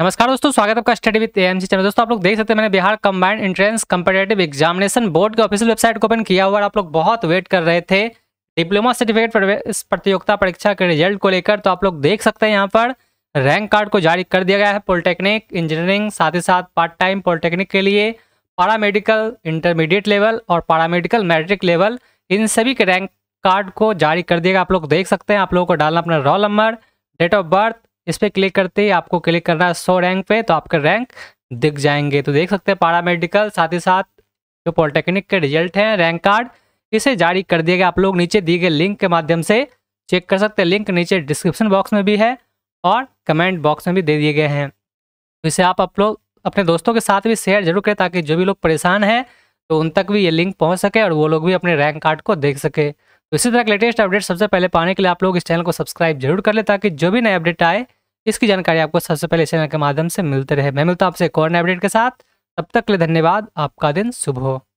नमस्कार दोस्तों स्वागत है आपका स्टडी विद एएमसी चैनल दोस्तों आप लोग देख सकते हैं मैंने Bihar combined entrance competitive examination board के ऑफिशियल वेबसाइट को ओपन किया हुआ आप लोग बहुत वेट कर रहे थे डिप्लोमा सर्टिफिकेट प्रतियोगिता परीक्षा के रिजल्ट को लेकर तो आप लोग देख सकते हैं यहाँ पर रैंक कार्ड को जारी कर दिया गया है पॉलिटेक्निक इंजीनियरिंग साथ ही साथ पार्ट टाइम पॉलिटेक्निक के लिए पारामेडिकल इंटरमीडिएट लेवल और पारामेडिकल मैट्रिक लेवल इन सभी के रैंक कार्ड को जारी कर दिया गया आप लोग देख सकते हैं आप लोगों को डालना अपना roll number date of birth इस पर क्लिक करते ही आपको क्लिक करना है सौ रैंक पे तो आपके रैंक दिख जाएंगे तो देख सकते हैं पारामेडिकल साथ ही साथ जो पॉलिटेक्निक के रिजल्ट हैं रैंक कार्ड इसे जारी कर दिया गया आप लोग नीचे दिए गए लिंक के माध्यम से चेक कर सकते हैं लिंक नीचे डिस्क्रिप्शन बॉक्स में भी है और कमेंट बॉक्स में भी दे दिए गए हैं इसे आप अप लोग अपने दोस्तों के साथ भी शेयर जरूर करें ताकि जो भी लोग परेशान हैं तो उन तक भी ये लिंक पहुंच सके और वो लोग भी अपने रैंक कार्ड को देख सके तो इसी तरह के लेटेस्ट अपडेट सबसे पहले पाने के लिए आप लोग इस चैनल को सब्सक्राइब जरूर कर लें ताकि जो भी नए अपडेट आए इसकी जानकारी आपको सबसे पहले चैनल के माध्यम से मिलते रहे मैं मिलता हूँ आपसे एक और अपडेट के साथ तब तक के लिए धन्यवाद आपका दिन शुभ हो